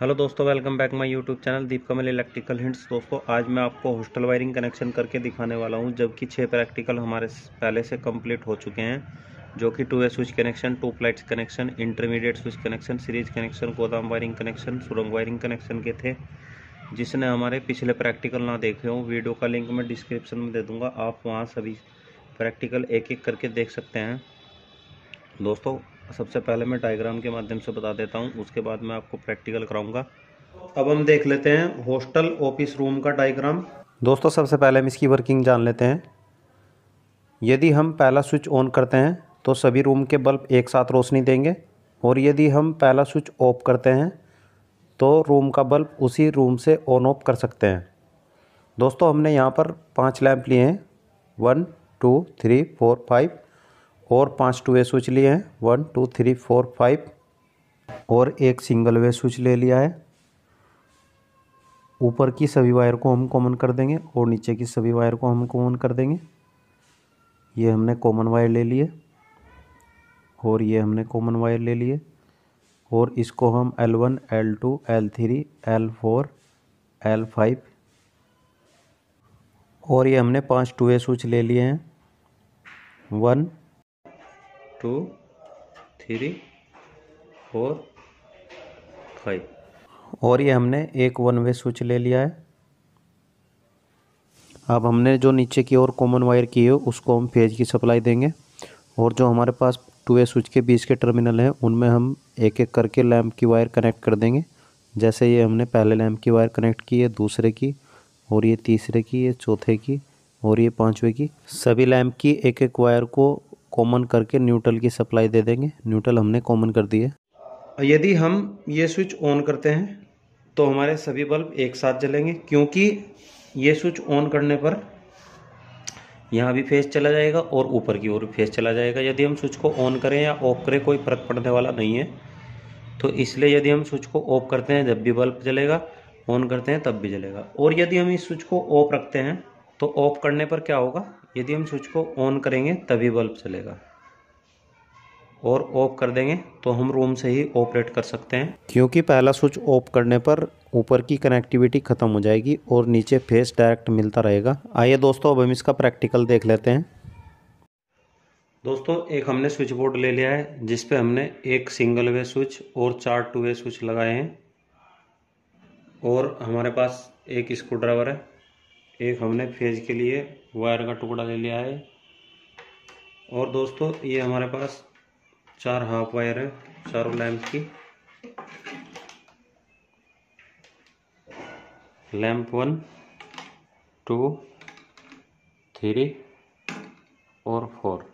hello दोस्तों welcome back my YouTube channel Deep Kamal electrical hints दोस्तों आज मैं आपको हॉस्टल वायरिंग कनेक्शन करके दिखाने वाला हूं जबकि छः प्रैक्टिकल हमारे पहले से कंप्लीट हो चुके हैं जो कि two way switch connection two प्लाइट्स connection intermediate switch connection series connection गोदाम वायरिंग कनेक्शन सुरंग वायरिंग कनेक्शन के थे जिसने हमारे पिछले प्रैक्टिकल ना देखे हों वीडियो का लिंक मैं डिस्क्रिप्शन में दे दूँगा आप वहाँ सभी प्रैक्टिकल एक एक करके देख सकते हैं दोस्तों सबसे पहले मैं डायग्राम के माध्यम से बता देता हूँ उसके बाद मैं आपको प्रैक्टिकल कराऊंगा अब हम देख लेते हैं हॉस्टल ऑफिस रूम का डायग्राम दोस्तों सबसे पहले हम इसकी वर्किंग जान लेते हैं यदि हम पहला स्विच ऑन करते हैं तो सभी रूम के बल्ब एक साथ रोशनी देंगे और यदि हम पहला स्विच ऑफ करते हैं तो रूम का बल्ब उसी रूम से ऑन ऑफ कर सकते हैं दोस्तों हमने यहाँ पर पांच लैंप लिए हैं one two three four five और पांच टू वे स्विच लिए हैं one two three four five और एक सिंगल वे स्विच ले लिया है ऊपर की सभी वायर को हम कॉमन कर देंगे और नीचे की सभी वायर को हम कॉमन कर देंगे ये हमने कॉमन वायर ले लिए और ये हमने कॉमन वायर ले लिए और इसको हम L1, L2, L3, L4, L5 और ये हमने पांच टू ए स्विच ले लिए हैं one two three four five और ये हमने एक वन वे स्विच ले लिया है अब हमने जो नीचे की ओर कॉमन वायर की है उसको हम फेज की सप्लाई देंगे और जो हमारे पास टू ए स्विच के बीच के टर्मिनल हैं उनमें हम एक एक करके लैम्प की वायर कनेक्ट कर देंगे जैसे ये हमने पहले लैम्प की वायर कनेक्ट की है दूसरे की और ये तीसरे की ये चौथे की और ये पांचवे की सभी लैम्प की एक एक वायर को कॉमन करके न्यूट्रल की सप्लाई दे देंगे न्यूट्रल हमने कॉमन कर दिए यदि हम ये स्विच ऑन करते हैं तो हमारे सभी बल्ब एक साथ जलेंगे क्योंकि ये स्विच ऑन करने पर यहाँ भी फेस चला जाएगा और ऊपर की ओर फेस चला जाएगा यदि हम स्विच को ऑन करें या ऑफ करें कोई फ़र्क पड़ने वाला नहीं है तो इसलिए यदि हम स्विच को ऑफ करते हैं जब भी बल्ब जलेगा ऑन करते हैं तब भी जलेगा और यदि हम इस स्विच को ऑफ रखते हैं तो ऑफ करने पर क्या होगा यदि हम स्विच को ऑन करेंगे तभी बल्ब चलेगा और ऑफ कर देंगे तो हम रूम से ही ऑपरेट कर सकते हैं क्योंकि पहला स्विच ऑफ करने पर ऊपर की कनेक्टिविटी ख़त्म हो जाएगी और नीचे फेस डायरेक्ट मिलता रहेगा आइए दोस्तों अब हम इसका प्रैक्टिकल देख लेते हैं दोस्तों एक हमने स्विच बोर्ड ले लिया है जिस पे हमने एक सिंगल वे स्विच और चार टू वे स्विच लगाए हैं और हमारे पास एक स्क्रू ड्राइवर है एक हमने फेज के लिए वायर का टुकड़ा ले लिया है और दोस्तों ये हमारे पास चार हाफ वायर है चारों लैंप की लैंप वन टू थ्री और फोर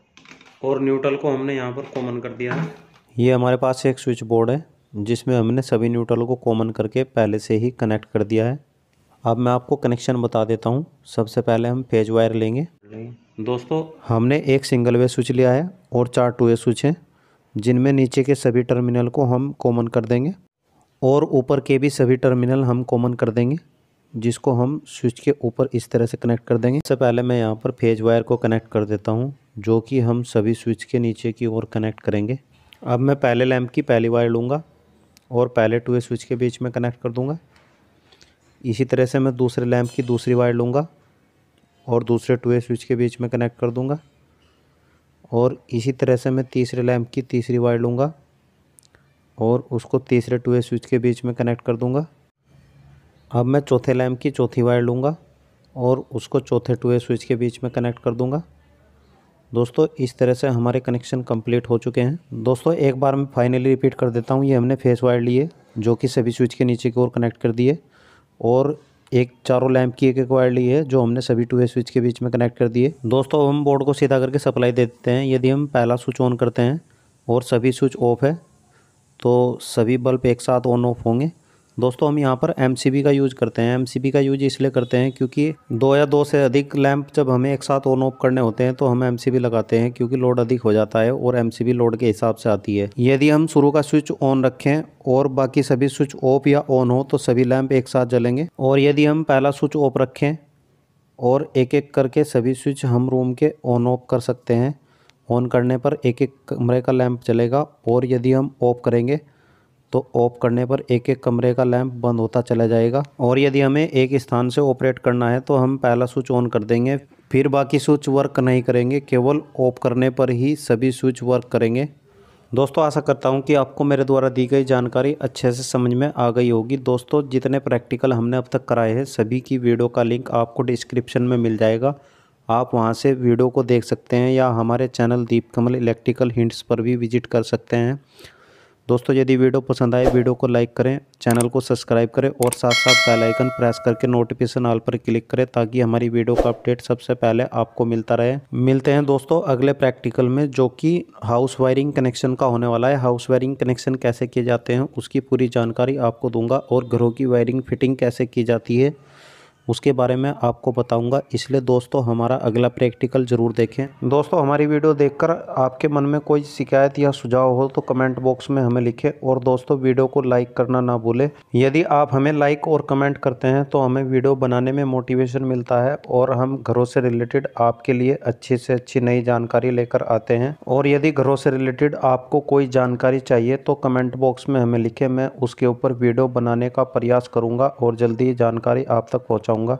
और न्यूट्रल को हमने यहाँ पर कॉमन कर दिया है ये हमारे पास एक स्विच बोर्ड है जिसमें हमने सभी न्यूट्रल को कॉमन करके पहले से ही कनेक्ट कर दिया है अब मैं आपको कनेक्शन बता देता हूँ सबसे पहले हम फेज वायर लेंगे दोस्तों हमने एक सिंगल वे स्विच लिया है और चार टू वे स्विच हैं जिनमें नीचे के सभी टर्मिनल को हम कॉमन कर देंगे और ऊपर के भी सभी टर्मिनल हम कॉमन कर देंगे जिसको हम स्विच के ऊपर इस तरह से कनेक्ट कर देंगे सबसे पहले मैं यहाँ पर फेज वायर को कनेक्ट कर देता हूँ जो कि हम सभी स्विच के नीचे की ओर कनेक्ट करेंगे अब मैं पहले लैम्प की पहली वायर लूँगा और पहले टू स्विच के बीच में कनेक्ट कर दूँगा इसी तरह से मैं दूसरे लैम्प की दूसरी वायर लूँगा और दूसरे टू स्विच के बीच में कनेक्ट कर दूँगा और इसी तरह से मैं तीसरे लैम्प की तीसरी वायर लूँगा और उसको तीसरे टू स्विच के बीच में कनेक्ट कर दूँगा अब मैं चौथे लैम्प की चौथी वायर लूँगा और उसको चौथे टू स्विच के बीच में कनेक्ट कर दूँगा दोस्तों इस तरह से हमारे कनेक्शन कंप्लीट हो चुके हैं दोस्तों एक बार मैं फाइनली रिपीट कर देता हूँ ये हमने फेस वायर लिए जो कि सभी स्विच के नीचे की ओर कनेक्ट कर दिए और एक चारों लैंप की एक एक वायर ली है जो हमने सभी टू स्विच के बीच में कनेक्ट कर दिए दोस्तों अब हम बोर्ड को सीधा करके सप्लाई दे देते हैं यदि हम पहला स्विच ऑन करते हैं और सभी स्विच ऑफ है तो सभी बल्ब एक साथ ऑन ऑफ होंगे दोस्तों हम यहाँ पर एम का यूज़ करते हैं एम का यूज इसलिए करते हैं क्योंकि दो या दो से अधिक लैंप जब हमें एक साथ ऑन ऑफ करने होते हैं तो हम एम लगाते हैं क्योंकि लोड अधिक हो जाता है और एम लोड के हिसाब से आती है यदि हम शुरू का स्विच ऑन रखें और बाकी सभी स्विच ऑफ या ऑन हो तो सभी लैंप एक साथ जलेंगे और यदि हम पहला स्विच ऑफ रखें और एक एक करके सभी स्विच हम रूम के ऑन ऑफ कर सकते हैं ऑन करने पर एक एक कमरे का लैंप चलेगा और यदि हम ऑफ करेंगे तो ऑफ करने पर एक एक कमरे का लैंप बंद होता चला जाएगा और यदि हमें एक स्थान से ऑपरेट करना है तो हम पहला स्विच ऑन कर देंगे फिर बाकी स्विच वर्क नहीं करेंगे केवल ऑफ करने पर ही सभी स्विच वर्क करेंगे दोस्तों आशा करता हूँ कि आपको मेरे द्वारा दी गई जानकारी अच्छे से समझ में आ गई होगी दोस्तों जितने प्रैक्टिकल हमने अब तक कराए हैं सभी की वीडियो का लिंक आपको डिस्क्रिप्शन में मिल जाएगा आप वहां से वीडियो को देख सकते हैं या हमारे channel Deep Kamal electrical hints पर भी विजिट कर सकते हैं दोस्तों यदि वीडियो पसंद आए वीडियो को लाइक करें चैनल को सब्सक्राइब करें और साथ साथ बेल आइकन प्रेस करके नोटिफिकेशन ऑल पर क्लिक करें ताकि हमारी वीडियो का अपडेट सबसे पहले आपको मिलता रहे मिलते हैं दोस्तों अगले प्रैक्टिकल में जो कि हाउस वायरिंग कनेक्शन का होने वाला है हाउस वायरिंग कनेक्शन कैसे किए जाते हैं उसकी पूरी जानकारी आपको दूंगा और घरों की वायरिंग फिटिंग कैसे की जाती है उसके बारे में आपको बताऊंगा इसलिए दोस्तों हमारा अगला प्रैक्टिकल जरूर देखें दोस्तों हमारी वीडियो देखकर आपके मन में कोई शिकायत या सुझाव हो तो कमेंट बॉक्स में हमें लिखें और दोस्तों वीडियो को लाइक करना ना भूलें यदि आप हमें लाइक और कमेंट करते हैं तो हमें वीडियो बनाने में मोटिवेशन मिलता है और हम घरों से रिलेटेड आपके लिए अच्छी से अच्छी नई जानकारी लेकर आते हैं और यदि घरों से रिलेटेड आपको कोई जानकारी चाहिए तो कमेंट बॉक्स में हमें लिखे मैं उसके ऊपर वीडियो बनाने का प्रयास करूँगा और जल्दी जानकारी आप तक पहुँचाऊँगा पाऊँगा